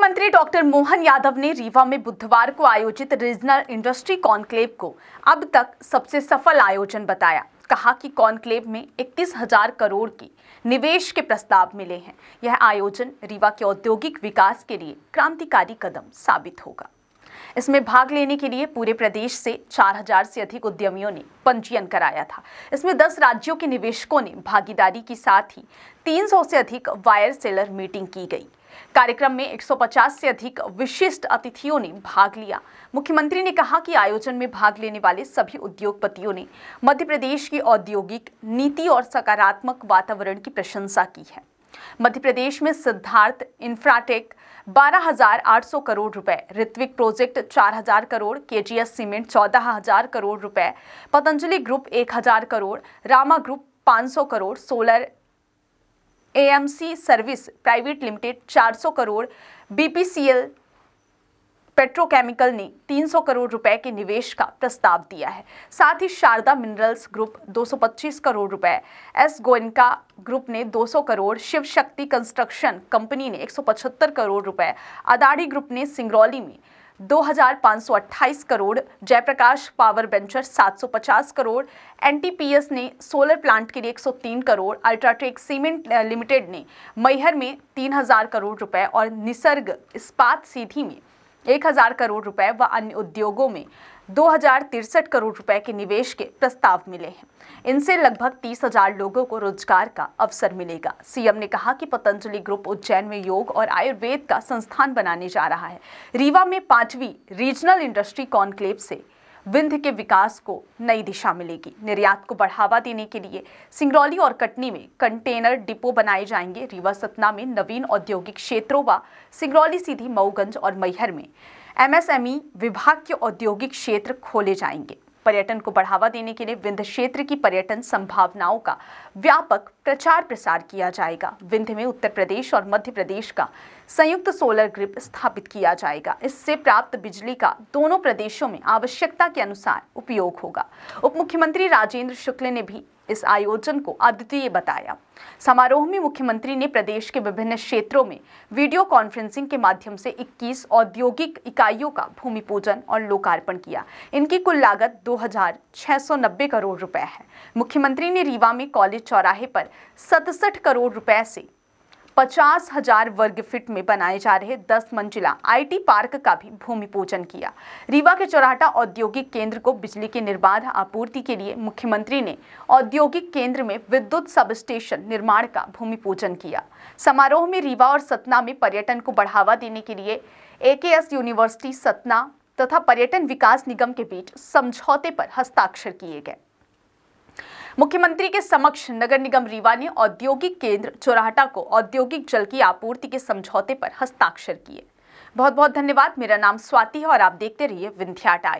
मुख्यमंत्री डॉक्टर मोहन यादव ने रीवा में बुधवार को आयोजित रीजनल इंडस्ट्री कॉन्क्लेव को अब तक सबसे सफल आयोजन बताया कहा कि कॉन्क्लेव में इक्कीस हजार करोड़ की निवेश के प्रस्ताव मिले हैं यह आयोजन रीवा के औद्योगिक विकास के लिए क्रांतिकारी कदम साबित होगा इसमें भाग लेने के लिए पूरे प्रदेश से 4000 से अधिक उद्यमियों ने पंजीयन कराया था इसमें 10 राज्यों के निवेशकों ने भागीदारी के साथ ही 300 से अधिक वायर सेलर मीटिंग की गई कार्यक्रम में 150 से अधिक विशिष्ट अतिथियों ने भाग लिया मुख्यमंत्री ने कहा कि आयोजन में भाग लेने वाले सभी उद्योगपतियों ने मध्य प्रदेश की औद्योगिक नीति और सकारात्मक वातावरण की प्रशंसा की है मध्य प्रदेश में सिद्धार्थ इंफ्राटेक 12,800 करोड़ रुपए Ritvik project 4,000 crore KGS cement 14,000 crore रुपए Patanjali group 1,000 crore Rama group 500 crore solar AMC service private limited 400 crore BPCL petrochemical ने 300 करोड़ रुपए के निवेश का प्रस्ताव दिया है साथ ही शारदा मिनरल्स ग्रुप 225 करोड़ रुपए एस गोयनका ग्रुप ने 200 करोड़ शिव शक्ति कंस्ट्रक्शन कंपनी ने 175 करोड़ रुपए अदाड़ी ग्रुप ने सिंगरौली में 2528 crore Jaiprakash power venture 750 crore NTPS ने सोलर प्लांट के लिए 103 करोड़ अल्ट्राटेक सीमेंट लिमिटेड ने मैहर में 3000 करोड़ रुपए और निसर्ग इस्पात सीधी में एक हजार करोड़ रुपए व अन्य उद्योगों में दो करोड़ रुपए के निवेश के प्रस्ताव मिले हैं इनसे लगभग तीस हजार लोगों को रोजगार का अवसर मिलेगा सीएम ने कहा कि पतंजलि ग्रुप उज्जैन में योग और आयुर्वेद का संस्थान बनाने जा रहा है रीवा में पांचवी रीजनल इंडस्ट्री कॉन्क्लेव से विंध्य के विकास को नई दिशा मिलेगी निर्यात को बढ़ावा देने के लिए सिंगरौली और कटनी में कंटेनर डिपो बनाए जाएंगे रीवा सतना में नवीन औद्योगिक क्षेत्रों व सिंगरौली सीधी मऊगंज और मैहर में एमएसएमई विभाग के औद्योगिक क्षेत्र खोले जाएंगे पर्यटन को बढ़ावा देने के लिए विंध्य क्षेत्र की पर्यटन संभावनाओं का व्यापक प्रचार प्रसार किया जाएगा विंध्य में उत्तर प्रदेश और मध्य प्रदेश का संयुक्त सोलर ग्रिप स्थापित किया जाएगा इससे प्राप्त बिजली का दोनों प्रदेशों में आवश्यकता के अनुसार उपयोग होगा उप मुख्यमंत्री राजेंद्र शुक्ल ने भी इस आयोजन को अद्वितीय बताया समारोह में मुख्यमंत्री ने प्रदेश के विभिन्न क्षेत्रों में वीडियो कॉन्फ्रेंसिंग के माध्यम से 21 औद्योगिक इकाइयों का भूमि पूजन और लोकार्पण किया इनकी कुल लागत 2,690 करोड़ रुपए है मुख्यमंत्री ने रीवा में कॉलेज चौराहे पर सतसठ करोड़ रुपए से पचास हजार वर्ग फीट में बनाए जा रहे दस मंजिला आईटी पार्क का भी भूमि पूजन किया रीवा के चौराहटा औद्योगिक केंद्र को बिजली की निर्बाध आपूर्ति के लिए मुख्यमंत्री ने औद्योगिक केंद्र में विद्युत सब स्टेशन निर्माण का भूमि पूजन किया समारोह में रीवा और सतना में पर्यटन को बढ़ावा देने के लिए ए यूनिवर्सिटी सतना तथा पर्यटन विकास निगम के बीच समझौते पर हस्ताक्षर किए गए मुख्यमंत्री के समक्ष नगर निगम रीवा ने औद्योगिक केंद्र चौराहटा को औद्योगिक जल की आपूर्ति के समझौते पर हस्ताक्षर किए बहुत बहुत धन्यवाद मेरा नाम स्वाति है और आप देखते रहिए विंध्याटा